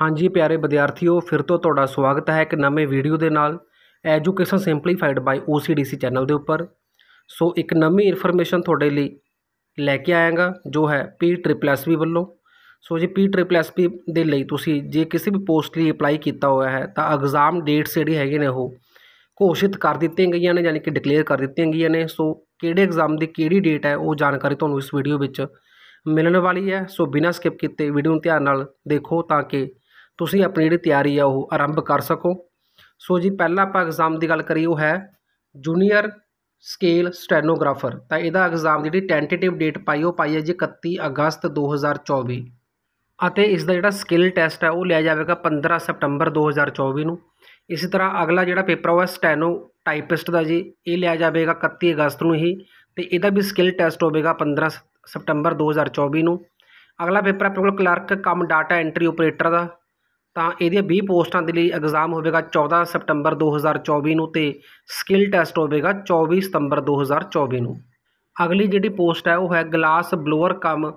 ਹਾਂਜੀ ਪਿਆਰੇ ਵਿਦਿਆਰਥੀਓ ਫਿਰ ਤੋਂ ਤੁਹਾਡਾ ਸਵਾਗਤ ਹੈ ਇੱਕ ਨਵੇਂ ਵੀਡੀਓ ਦੇ ਨਾਲ education simplified by OCDC channel ਦੇ ਉੱਪਰ ਸੋ ਇੱਕ ਨਵੀਂ ਇਨਫੋਰਮੇਸ਼ਨ ਤੁਹਾਡੇ ਲਈ ਲੈ ਕੇ ਆਇਆਗਾ ਜੋ ਹੈ ਪੀ ਟ੍ਰਿਪਲ ਐਸ ਵੱਲੋਂ ਸੋ ਜੇ ਪੀ ਟ੍ਰਿਪਲ ਐਸ ਦੇ ਲਈ ਤੁਸੀਂ ਜੇ ਕਿਸੇ ਵੀ ਪੋਸਟ ਲਈ ਅਪਲਾਈ ਕੀਤਾ ਹੋਇਆ ਹੈ ਤਾਂ ਐਗਜ਼ਾਮ ਡੇਟਸ ਜਿਹੜੀ ਹੈਗੇ ਨੇ ਉਹ ਘੋਸ਼ਿਤ ਕਰ ਦਿੱਤੀਆਂ ਗਈਆਂ ਨੇ ਯਾਨੀ ਕਿ ਡਿਕਲੇਅਰ ਕਰ ਦਿੱਤੀਆਂ ਗਈਆਂ ਨੇ ਸੋ ਕਿਹੜੇ ਐਗਜ਼ਾਮ ਦੀ ਕਿਹੜੀ ਡੇਟ ਹੈ ਉਹ ਜਾਣਕਾਰੀ ਤੁਹਾਨੂੰ ਇਸ ਵੀਡੀਓ ਵਿੱਚ ਮਿਲਣ ਵਾਲੀ ਹੈ ਸੋ ਬਿਨਾਂ ਸਕਿਪ ਕੀਤੇ ਵੀਡੀਓ ਨੂੰ ਧਿਆਨ ਨਾਲ ਦੇਖੋ ਤਾਂ ਕਿ ਤੁਸੀਂ ਆਪਣੀ ਜਿਹੜੀ ਤਿਆਰੀ ਆ ਉਹ ਆਰੰਭ ਕਰ ਸਕੋ ਸੋ ਜੀ ਪਹਿਲਾ ਆਪਾਂ ਐਗਜ਼ਾਮ ਦੀ ਗੱਲ ਕਰੀ ਉਹ ਹੈ ਜੂਨੀਅਰ ਸਕੇਲ ਸਟੈਨੋਗ੍ਰਾਫਰ ਤਾਂ ਇਹਦਾ ਐਗਜ਼ਾਮ ਦੀ ਜਿਹੜੀ ਟੈਂਟੇਟਿਵ ਡੇਟ ਪਾਈ ਉਹ ਪਾਈ ਹੈ ਜੀ 31 ਅਗਸਤ 2024 ਅਤੇ ਇਸ ਦਾ ਜਿਹੜਾ ਸਕਿੱਲ ਟੈਸਟ ਹੈ ਉਹ ਲਿਆ ਜਾਵੇਗਾ 15 ਸਪਟੰਬਰ 2024 ਨੂੰ ਇਸੇ ਤਰ੍ਹਾਂ ਅਗਲਾ ਜਿਹੜਾ ਪੇਪਰ ਹੋਇਆ ਸਟੈਨੋ ਟਾਈਪਿਸਟ ਦਾ ਜੀ ਇਹ ਲਿਆ ਜਾਵੇਗਾ 31 ਅਗਸਤ ਨੂੰ ਹੀ ਤੇ ਇਹਦਾ ਵੀ ਸਕਿੱਲ ਟੈਸਟ ਹੋਵੇਗਾ 15 ਸਪਟੰਬਰ 2024 ਨੂੰ ਅਗਲਾ ਪੇਪਰ ਆਪਣੇ ਕੋਲ clerk cum data entry operator ਦਾ ਤਾਂ ਇਹਦੀਆਂ 20 ਪੋਸਟਾਂ ਦੇ ਲਈ ਐਗਜ਼ਾਮ ਹੋਵੇਗਾ 14 ਸਪਟੰਬਰ 2024 ਨੂੰ ਤੇ ਸਕਿੱਲ ਟੈਸਟ ਹੋਵੇਗਾ 24 ਸਤੰਬਰ 2024 ਨੂੰ ਅਗਲੀ ਜਿਹੜੀ ਪੋਸਟ ਹੈ ਉਹ ਹੈ glass blower cum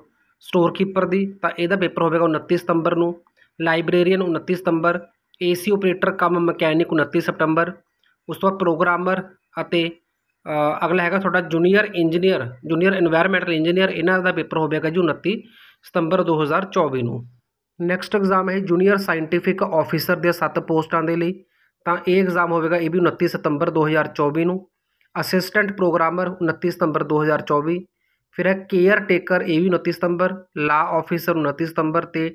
store keeper ਦੀ ਤਾਂ ਇਹਦਾ ਪੇਪਰ ਹੋਵੇਗਾ 29 ਸਤੰਬਰ ਨੂੰ ਲਾਇਬ੍ਰੇਰੀਅਨ 29 ਸਤੰਬਰ ਏਸੀ ਆਪਰੇਟਰ ਕਮ ਮਕੈਨਿਕ 29 ਸਤੰਬਰ ਉਸ ਤੋਂ ਬਾਅਦ ਪ੍ਰੋਗਰਾਮਰ ਅਤੇ ਅਗਲਾ ਹੈਗਾ ਤੁਹਾਡਾ junior engineer junior environmental engineer ਇਹਨਾਂ ਦਾ ਪੇਪਰ ਹੋਵੇਗਾ ਜੀ 29 ਸਤੰਬਰ 2024 ਨੂੰ ਨੈਕਸਟ ਐਗਜ਼ਾਮ ਹੈ ਜੂਨੀਅਰ ਸਾਇੰਟਿਫਿਕ ਆਫੀਸਰ ਦੇ 7 ਪੋਸਟਾਂ ਦੇ ਲਈ ਤਾਂ ਇਹ ਐਗਜ਼ਾਮ ਹੋਵੇਗਾ ਇਹ ਵੀ 29 ਸਤੰਬਰ 2024 ਨੂੰ ਅਸਿਸਟੈਂਟ ਪ੍ਰੋਗਰਾਮਰ 29 ਸਤੰਬਰ 2024 ਫਿਰ ਹੈ ਕੇਅਰ ਟੇਕਰ ਇਹ ਵੀ 29 ਸਤੰਬਰ ਲਾ ਆਫੀਸਰ 29 ਸਤੰਬਰ ਤੇ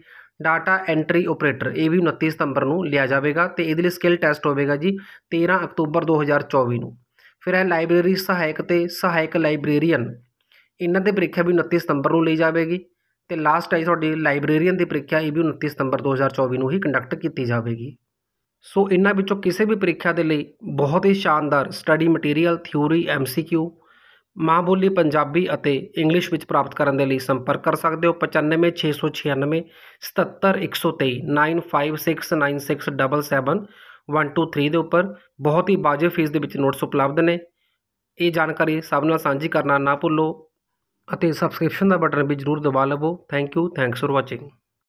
ਡਾਟਾ ਐਂਟਰੀ ਆਪਰੇਟਰ ਇਹ ਵੀ 29 ਸਤੰਬਰ ਨੂੰ ਲਿਆ ਜਾਵੇਗਾ ਤੇ ਇਹਦੇ ਲਈ ਸਕਿੱਲ ਟੈਸਟ ਹੋਵੇਗਾ ਜੀ 13 ਅਕਤੂਬਰ 2024 ਨੂੰ ਫਿਰ ਹੈ ਲਾਇਬ੍ਰੇਰੀ ਸਹਾਇਕ ਤੇ ਸਹਾਇਕ ਲਾਇਬ੍ਰੇਰੀਅਨ ਇਹਨਾਂ ਦੇ ਪ੍ਰੀਖਿਆ ਵੀ 29 ਸਤੰਬਰ ਨੂੰ ਲਈ ਜਾਵੇਗੀ ਤੇ ਲਾਸਟ ਆਈ ਤੁਹਾਡੀ ਲਾਇਬ੍ਰੇਰੀਅਨ ਦੀ ਪ੍ਰੀਖਿਆ ਇਹ ਵੀ 29 ਸਤੰਬਰ 2024 ਨੂੰ ਹੀ ਕੰਡਕਟ ਕੀਤੀ ਜਾਵੇਗੀ ਸੋ ਇਹਨਾਂ ਵਿੱਚੋਂ ਕਿਸੇ ਵੀ ਪ੍ਰੀਖਿਆ ਦੇ ਲਈ ਬਹੁਤ ਹੀ ਸ਼ਾਨਦਾਰ ਸਟੱਡੀ ਮਟੀਰੀਅਲ ਥਿਊਰੀ ਐਮਸੀਕਿਊ ਮਾਂ ਬੋਲੀ ਪੰਜਾਬੀ ਅਤੇ ਇੰਗਲਿਸ਼ ਵਿੱਚ ਪ੍ਰਾਪਤ ਕਰਨ ਦੇ ਲਈ ਸੰਪਰਕ ਕਰ ਸਕਦੇ ਹੋ 9569677193 ਦੇ ਉੱਪਰ ਬਹੁਤ ਹੀ ਬਾਜੇ ਫੀਸ ਦੇ ਵਿੱਚ ਨੋਟਸ ਉਪਲਬਧ ਨੇ ਇਹ ਜਾਣਕਾਰੀ ਸਭ ਨਾਲ ਸਾਂਝੀ ਕਰਨਾ ਨਾ ਭੁੱਲੋ ਅਤੇ ਸਬਸਕ੍ਰਿਪਸ਼ਨ ਦਾ ਬਟਨ ਵੀ ਜ਼ਰੂਰ ਦਬਾ ਲਵੋ thank you thanks for watching